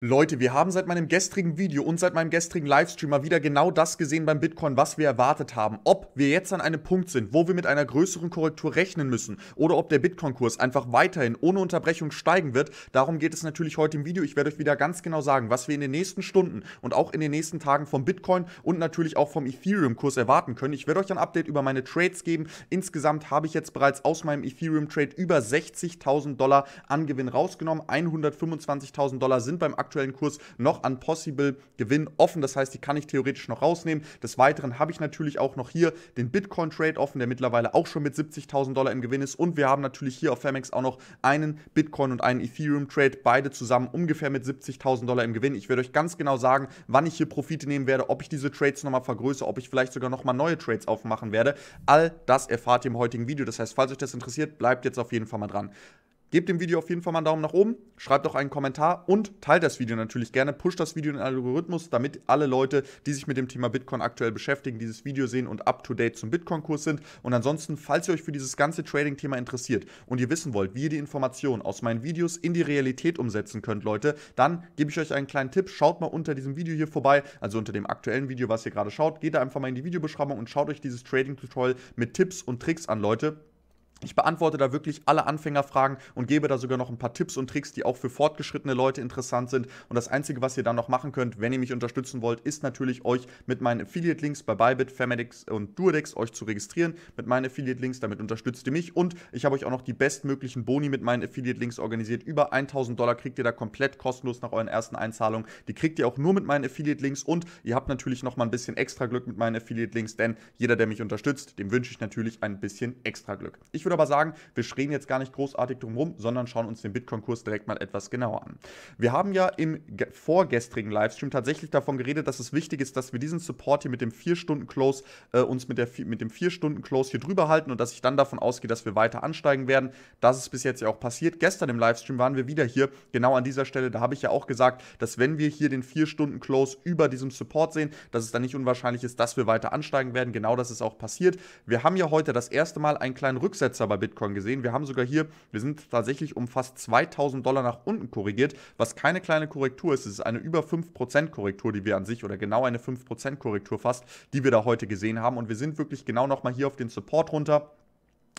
Leute, wir haben seit meinem gestrigen Video und seit meinem gestrigen Livestream mal wieder genau das gesehen beim Bitcoin, was wir erwartet haben. Ob wir jetzt an einem Punkt sind, wo wir mit einer größeren Korrektur rechnen müssen oder ob der Bitcoin-Kurs einfach weiterhin ohne Unterbrechung steigen wird, darum geht es natürlich heute im Video. Ich werde euch wieder ganz genau sagen, was wir in den nächsten Stunden und auch in den nächsten Tagen vom Bitcoin und natürlich auch vom Ethereum-Kurs erwarten können. Ich werde euch ein Update über meine Trades geben. Insgesamt habe ich jetzt bereits aus meinem Ethereum-Trade über 60.000 Dollar an Gewinn rausgenommen. 125.000 Dollar sind beim aktuellen aktuellen Kurs noch an Possible Gewinn offen. Das heißt, die kann ich theoretisch noch rausnehmen. Des Weiteren habe ich natürlich auch noch hier den Bitcoin Trade offen, der mittlerweile auch schon mit 70.000 Dollar im Gewinn ist. Und wir haben natürlich hier auf Famex auch noch einen Bitcoin und einen Ethereum Trade, beide zusammen ungefähr mit 70.000 Dollar im Gewinn. Ich werde euch ganz genau sagen, wann ich hier Profite nehmen werde, ob ich diese Trades nochmal vergrößere, ob ich vielleicht sogar nochmal neue Trades aufmachen werde. All das erfahrt ihr im heutigen Video. Das heißt, falls euch das interessiert, bleibt jetzt auf jeden Fall mal dran. Gebt dem Video auf jeden Fall mal einen Daumen nach oben, schreibt auch einen Kommentar und teilt das Video natürlich gerne. Pusht das Video in den Algorithmus, damit alle Leute, die sich mit dem Thema Bitcoin aktuell beschäftigen, dieses Video sehen und up to date zum Bitcoin-Kurs sind. Und ansonsten, falls ihr euch für dieses ganze Trading-Thema interessiert und ihr wissen wollt, wie ihr die Informationen aus meinen Videos in die Realität umsetzen könnt, Leute, dann gebe ich euch einen kleinen Tipp. Schaut mal unter diesem Video hier vorbei, also unter dem aktuellen Video, was ihr gerade schaut. Geht da einfach mal in die Videobeschreibung und schaut euch dieses Trading-Tutorial mit Tipps und Tricks an, Leute ich beantworte da wirklich alle Anfängerfragen und gebe da sogar noch ein paar Tipps und Tricks, die auch für fortgeschrittene Leute interessant sind. Und das Einzige, was ihr dann noch machen könnt, wenn ihr mich unterstützen wollt, ist natürlich euch mit meinen Affiliate-Links bei Bybit, Femedex und Duodex euch zu registrieren. Mit meinen Affiliate-Links, damit unterstützt ihr mich. Und ich habe euch auch noch die bestmöglichen Boni mit meinen Affiliate-Links organisiert. Über 1000 Dollar kriegt ihr da komplett kostenlos nach euren ersten Einzahlungen. Die kriegt ihr auch nur mit meinen Affiliate-Links. Und ihr habt natürlich noch mal ein bisschen extra Glück mit meinen Affiliate-Links, denn jeder, der mich unterstützt, dem wünsche ich natürlich ein bisschen extra Glück. Ich würde aber sagen, wir schreien jetzt gar nicht großartig drumherum, sondern schauen uns den Bitcoin-Kurs direkt mal etwas genauer an. Wir haben ja im vorgestrigen Livestream tatsächlich davon geredet, dass es wichtig ist, dass wir diesen Support hier mit dem 4-Stunden-Close äh, uns mit, der, mit dem 4-Stunden-Close hier drüber halten und dass ich dann davon ausgehe, dass wir weiter ansteigen werden. Das ist bis jetzt ja auch passiert. Gestern im Livestream waren wir wieder hier, genau an dieser Stelle. Da habe ich ja auch gesagt, dass wenn wir hier den 4-Stunden-Close über diesem Support sehen, dass es dann nicht unwahrscheinlich ist, dass wir weiter ansteigen werden. Genau das ist auch passiert. Wir haben ja heute das erste Mal einen kleinen Rücksetzer Rücksetzer bei Bitcoin gesehen. Wir haben sogar hier, wir sind tatsächlich um fast 2000 Dollar nach unten korrigiert, was keine kleine Korrektur ist. Es ist eine über 5% Korrektur, die wir an sich oder genau eine 5% Korrektur fast, die wir da heute gesehen haben. Und wir sind wirklich genau nochmal hier auf den Support runter.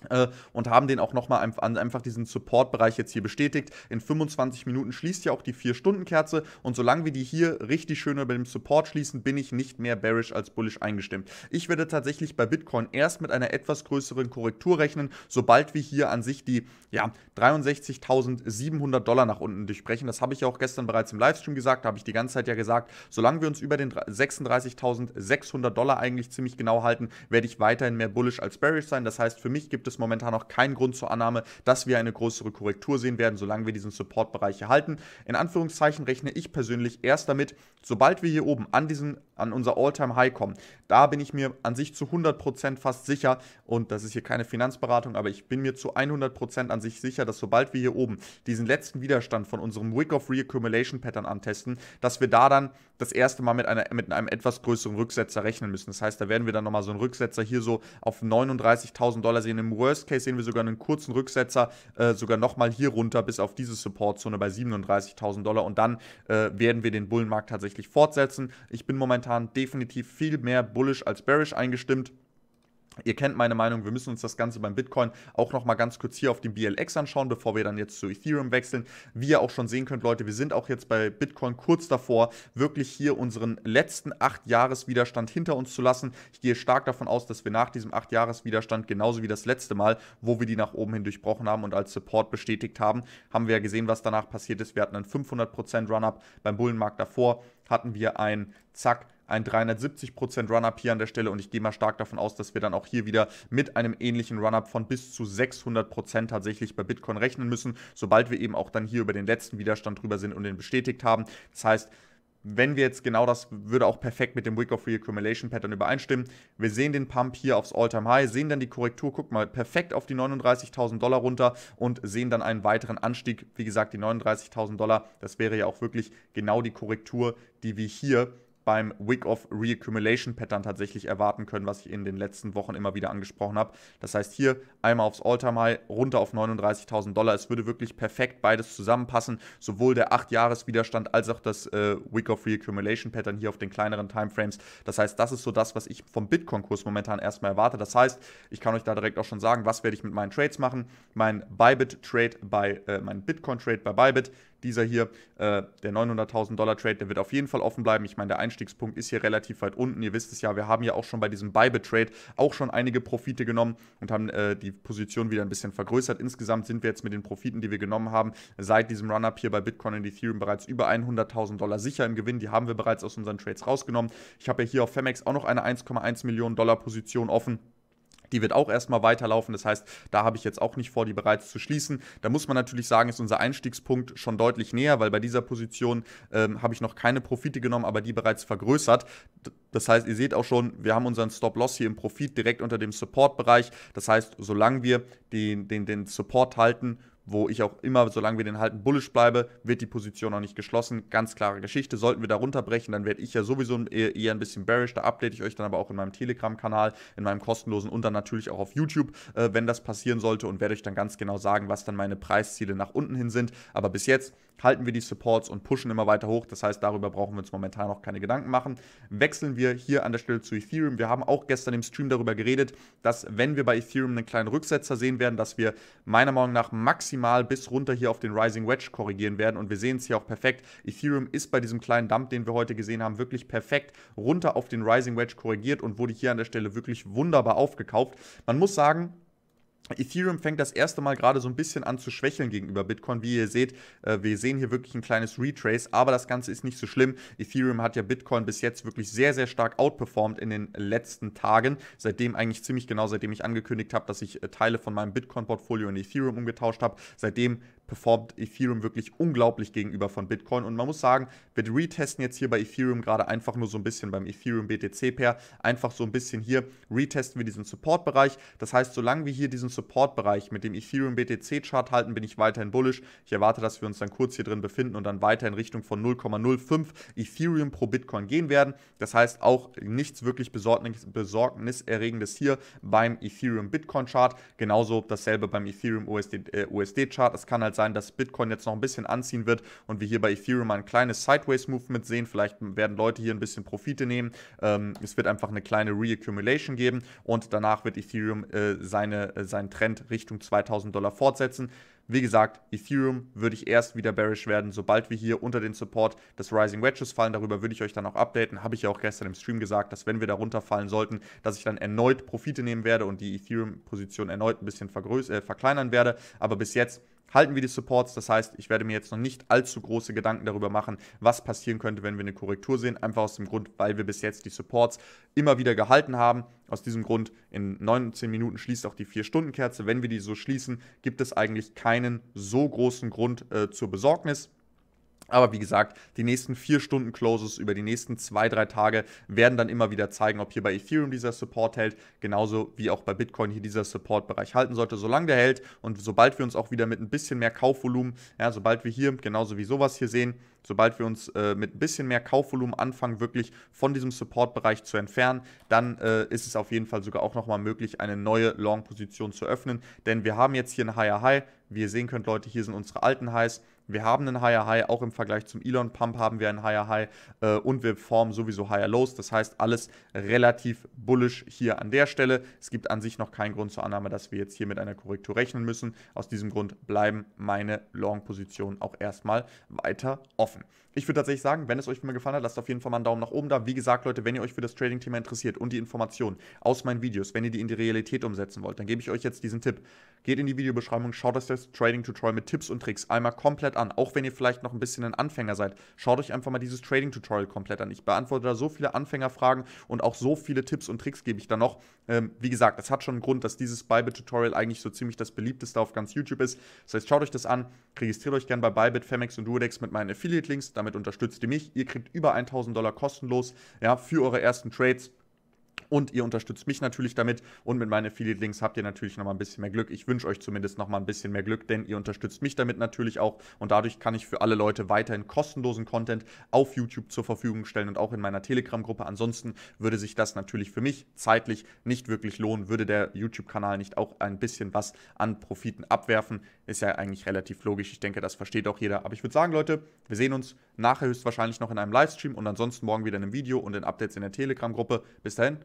Äh, und haben den auch nochmal einfach diesen Support-Bereich jetzt hier bestätigt. In 25 Minuten schließt ja auch die 4-Stunden-Kerze und solange wir die hier richtig schön über dem Support schließen, bin ich nicht mehr bearish als bullish eingestimmt. Ich werde tatsächlich bei Bitcoin erst mit einer etwas größeren Korrektur rechnen, sobald wir hier an sich die ja, 63.700 Dollar nach unten durchbrechen. Das habe ich ja auch gestern bereits im Livestream gesagt, da habe ich die ganze Zeit ja gesagt, solange wir uns über den 36.600 Dollar eigentlich ziemlich genau halten, werde ich weiterhin mehr bullish als bearish sein. Das heißt, für mich gibt es es momentan noch keinen Grund zur Annahme, dass wir eine größere Korrektur sehen werden, solange wir diesen Support-Bereich erhalten. In Anführungszeichen rechne ich persönlich erst damit, sobald wir hier oben an, diesen, an unser All-Time-High kommen, da bin ich mir an sich zu 100% fast sicher und das ist hier keine Finanzberatung, aber ich bin mir zu 100% an sich sicher, dass sobald wir hier oben diesen letzten Widerstand von unserem Wick of Reaccumulation Pattern antesten, dass wir da dann das erste Mal mit, einer, mit einem etwas größeren Rücksetzer rechnen müssen. Das heißt, da werden wir dann nochmal so einen Rücksetzer hier so auf 39.000 Dollar sehen im Worst Case sehen wir sogar einen kurzen Rücksetzer, äh, sogar nochmal hier runter bis auf diese Supportzone bei 37.000 Dollar und dann äh, werden wir den Bullenmarkt tatsächlich fortsetzen. Ich bin momentan definitiv viel mehr bullish als bearish eingestimmt. Ihr kennt meine Meinung, wir müssen uns das Ganze beim Bitcoin auch nochmal ganz kurz hier auf dem BLX anschauen, bevor wir dann jetzt zu Ethereum wechseln. Wie ihr auch schon sehen könnt, Leute, wir sind auch jetzt bei Bitcoin kurz davor, wirklich hier unseren letzten 8-Jahres-Widerstand hinter uns zu lassen. Ich gehe stark davon aus, dass wir nach diesem 8-Jahres-Widerstand, genauso wie das letzte Mal, wo wir die nach oben hin durchbrochen haben und als Support bestätigt haben, haben wir ja gesehen, was danach passiert ist. Wir hatten einen 500% Run-Up beim Bullenmarkt davor, hatten wir ein Zack, ein 370% Run-Up hier an der Stelle und ich gehe mal stark davon aus, dass wir dann auch hier wieder mit einem ähnlichen Run-Up von bis zu 600% tatsächlich bei Bitcoin rechnen müssen, sobald wir eben auch dann hier über den letzten Widerstand drüber sind und den bestätigt haben. Das heißt, wenn wir jetzt genau das, würde auch perfekt mit dem Week of Reaccumulation Pattern übereinstimmen. Wir sehen den Pump hier aufs All-Time High, sehen dann die Korrektur, guck mal, perfekt auf die 39.000 Dollar runter und sehen dann einen weiteren Anstieg. Wie gesagt, die 39.000 Dollar, das wäre ja auch wirklich genau die Korrektur, die wir hier beim Week of Reaccumulation Pattern tatsächlich erwarten können, was ich in den letzten Wochen immer wieder angesprochen habe. Das heißt, hier einmal aufs Alltime High runter auf 39.000 Dollar. Es würde wirklich perfekt beides zusammenpassen. Sowohl der 8-Jahres-Widerstand als auch das äh, Week of Reaccumulation Pattern hier auf den kleineren Timeframes. Das heißt, das ist so das, was ich vom Bitcoin-Kurs momentan erstmal erwarte. Das heißt, ich kann euch da direkt auch schon sagen, was werde ich mit meinen Trades machen. Mein Bybit-Trade bei, äh, mein Bitcoin-Trade bei Bybit, dieser hier, äh, der 900.000 Dollar Trade, der wird auf jeden Fall offen bleiben. Ich meine, der Einstiegspunkt ist hier relativ weit unten. Ihr wisst es ja, wir haben ja auch schon bei diesem Buy Trade auch schon einige Profite genommen und haben äh, die Position wieder ein bisschen vergrößert. Insgesamt sind wir jetzt mit den Profiten, die wir genommen haben, seit diesem Run-Up hier bei Bitcoin und Ethereum bereits über 100.000 Dollar sicher im Gewinn. Die haben wir bereits aus unseren Trades rausgenommen. Ich habe ja hier auf Femex auch noch eine 1,1 Millionen Dollar Position offen. Die wird auch erstmal weiterlaufen. Das heißt, da habe ich jetzt auch nicht vor, die bereits zu schließen. Da muss man natürlich sagen, ist unser Einstiegspunkt schon deutlich näher, weil bei dieser Position ähm, habe ich noch keine Profite genommen, aber die bereits vergrößert. Das heißt, ihr seht auch schon, wir haben unseren Stop-Loss hier im Profit direkt unter dem Support-Bereich. Das heißt, solange wir den, den, den Support halten, wo ich auch immer, solange wir den halten, bullish bleibe, wird die Position noch nicht geschlossen. Ganz klare Geschichte. Sollten wir da runterbrechen, dann werde ich ja sowieso eher ein bisschen bearish. Da update ich euch dann aber auch in meinem Telegram-Kanal, in meinem kostenlosen und dann natürlich auch auf YouTube, äh, wenn das passieren sollte und werde euch dann ganz genau sagen, was dann meine Preisziele nach unten hin sind. Aber bis jetzt halten wir die Supports und pushen immer weiter hoch. Das heißt, darüber brauchen wir uns momentan noch keine Gedanken machen. Wechseln wir hier an der Stelle zu Ethereum. Wir haben auch gestern im Stream darüber geredet, dass wenn wir bei Ethereum einen kleinen Rücksetzer sehen werden, dass wir meiner Meinung nach maximal maximal bis runter hier auf den Rising Wedge korrigieren werden. Und wir sehen es hier auch perfekt. Ethereum ist bei diesem kleinen Dump, den wir heute gesehen haben, wirklich perfekt runter auf den Rising Wedge korrigiert und wurde hier an der Stelle wirklich wunderbar aufgekauft. Man muss sagen, Ethereum fängt das erste Mal gerade so ein bisschen an zu schwächeln gegenüber Bitcoin. Wie ihr seht, äh, wir sehen hier wirklich ein kleines Retrace, aber das Ganze ist nicht so schlimm. Ethereum hat ja Bitcoin bis jetzt wirklich sehr, sehr stark outperformed in den letzten Tagen. Seitdem eigentlich ziemlich genau, seitdem ich angekündigt habe, dass ich äh, Teile von meinem Bitcoin-Portfolio in Ethereum umgetauscht habe. Seitdem performt Ethereum wirklich unglaublich gegenüber von Bitcoin. Und man muss sagen, wir retesten jetzt hier bei Ethereum gerade einfach nur so ein bisschen beim Ethereum BTC Pair, einfach so ein bisschen hier retesten wir diesen Support-Bereich. Das heißt, solange wir hier diesen Support-Bereich mit dem Ethereum BTC Chart halten, bin ich weiterhin bullish. Ich erwarte, dass wir uns dann kurz hier drin befinden und dann weiter in Richtung von 0,05 Ethereum pro Bitcoin gehen werden. Das heißt auch nichts wirklich besorgniserregendes hier beim Ethereum Bitcoin Chart. Genauso dasselbe beim Ethereum USD, äh, USD Chart. Es kann halt sein, dass Bitcoin jetzt noch ein bisschen anziehen wird und wir hier bei Ethereum ein kleines Sideways-Movement sehen. Vielleicht werden Leute hier ein bisschen Profite nehmen. Ähm, es wird einfach eine kleine Reaccumulation geben und danach wird Ethereum äh, seine, äh, seinen Trend Richtung 2000 Dollar fortsetzen. Wie gesagt, Ethereum würde ich erst wieder bearish werden, sobald wir hier unter den Support des Rising Wedges fallen. Darüber würde ich euch dann auch updaten. Habe ich ja auch gestern im Stream gesagt, dass wenn wir darunter fallen sollten, dass ich dann erneut Profite nehmen werde und die Ethereum-Position erneut ein bisschen äh, verkleinern werde. Aber bis jetzt halten wir die Supports. Das heißt, ich werde mir jetzt noch nicht allzu große Gedanken darüber machen, was passieren könnte, wenn wir eine Korrektur sehen. Einfach aus dem Grund, weil wir bis jetzt die Supports immer wieder gehalten haben. Aus diesem Grund, in 19 Minuten schließt auch die 4-Stunden-Kerze. Wenn wir die so schließen, gibt es eigentlich keinen so großen Grund äh, zur Besorgnis. Aber wie gesagt, die nächsten vier Stunden Closes über die nächsten zwei, drei Tage werden dann immer wieder zeigen, ob hier bei Ethereum dieser Support hält, genauso wie auch bei Bitcoin hier dieser Support-Bereich halten sollte. Solange der hält und sobald wir uns auch wieder mit ein bisschen mehr Kaufvolumen, ja, sobald wir hier, genauso wie sowas hier sehen, sobald wir uns äh, mit ein bisschen mehr Kaufvolumen anfangen, wirklich von diesem Support-Bereich zu entfernen, dann äh, ist es auf jeden Fall sogar auch nochmal möglich, eine neue Long-Position zu öffnen. Denn wir haben jetzt hier ein Higher High. Wie ihr sehen könnt, Leute, hier sind unsere alten Highs wir haben einen Higher High, auch im Vergleich zum Elon Pump haben wir einen Higher High äh, und wir formen sowieso Higher Lows. Das heißt, alles relativ bullisch hier an der Stelle. Es gibt an sich noch keinen Grund zur Annahme, dass wir jetzt hier mit einer Korrektur rechnen müssen. Aus diesem Grund bleiben meine Long-Positionen auch erstmal weiter offen. Ich würde tatsächlich sagen, wenn es euch mal gefallen hat, lasst auf jeden Fall mal einen Daumen nach oben da. Wie gesagt, Leute, wenn ihr euch für das Trading-Thema interessiert und die Informationen aus meinen Videos, wenn ihr die in die Realität umsetzen wollt, dann gebe ich euch jetzt diesen Tipp. Geht in die Videobeschreibung, schaut euch das Trading-Tutorial mit Tipps und Tricks einmal komplett an an, auch wenn ihr vielleicht noch ein bisschen ein Anfänger seid. Schaut euch einfach mal dieses Trading-Tutorial komplett an. Ich beantworte da so viele Anfängerfragen und auch so viele Tipps und Tricks gebe ich da noch. Ähm, wie gesagt, das hat schon einen Grund, dass dieses Bybit-Tutorial eigentlich so ziemlich das beliebteste auf ganz YouTube ist. Das heißt, schaut euch das an, registriert euch gerne bei Bybit, Femex und Duodex mit meinen Affiliate-Links. Damit unterstützt ihr mich. Ihr kriegt über 1000 Dollar kostenlos ja, für eure ersten Trades. Und ihr unterstützt mich natürlich damit. Und mit meinen Affiliate-Links habt ihr natürlich nochmal ein bisschen mehr Glück. Ich wünsche euch zumindest nochmal ein bisschen mehr Glück, denn ihr unterstützt mich damit natürlich auch. Und dadurch kann ich für alle Leute weiterhin kostenlosen Content auf YouTube zur Verfügung stellen und auch in meiner Telegram-Gruppe. Ansonsten würde sich das natürlich für mich zeitlich nicht wirklich lohnen. Würde der YouTube-Kanal nicht auch ein bisschen was an Profiten abwerfen? Ist ja eigentlich relativ logisch. Ich denke, das versteht auch jeder. Aber ich würde sagen, Leute, wir sehen uns nachher höchstwahrscheinlich noch in einem Livestream und ansonsten morgen wieder in einem Video und in Updates in der Telegram-Gruppe. Bis dahin.